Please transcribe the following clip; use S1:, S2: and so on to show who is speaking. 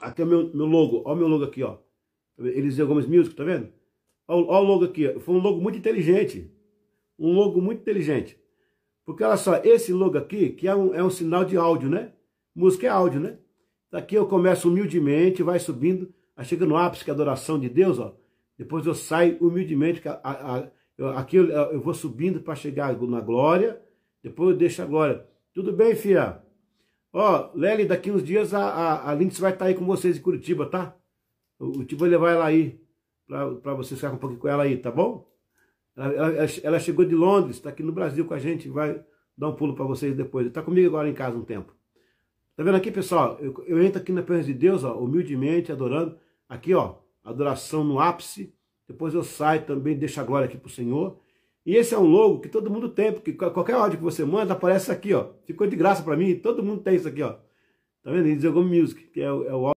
S1: Aqui é o meu, meu logo, olha o meu logo aqui, ó. Eliseu Gomes Music, tá vendo? Olha, o logo aqui, foi um logo muito inteligente. Um logo muito inteligente. Porque olha só, esse logo aqui, que é um, é um sinal de áudio, né? Música é áudio, né? Daqui eu começo humildemente, vai subindo, aí chega no ápice, que é a adoração de Deus, ó. Depois eu saio humildemente, a, a, a, aqui eu, eu vou subindo para chegar na glória, depois eu deixo a glória. Tudo bem, fia? Ó, Lely, daqui uns dias a, a, a Lindsay vai estar tá aí com vocês em Curitiba, tá? O, o Tibo vai levar ela aí, pra, pra vocês ficarem um pouquinho com ela aí, tá bom? Ela, ela, ela chegou de Londres, tá aqui no Brasil com a gente, vai dar um pulo para vocês depois. Tá comigo agora em casa um tempo. Tá vendo aqui, pessoal? Eu, eu entro aqui na presença de Deus, ó, humildemente, adorando. Aqui, ó, adoração no ápice. Depois eu saio também, deixo a glória aqui pro Senhor. E esse é um logo que todo mundo tem, porque qualquer áudio que você manda aparece aqui, ó. Ficou de graça para mim, todo mundo tem isso aqui, ó. Tá vendo? Ele jogou music, que é o, é o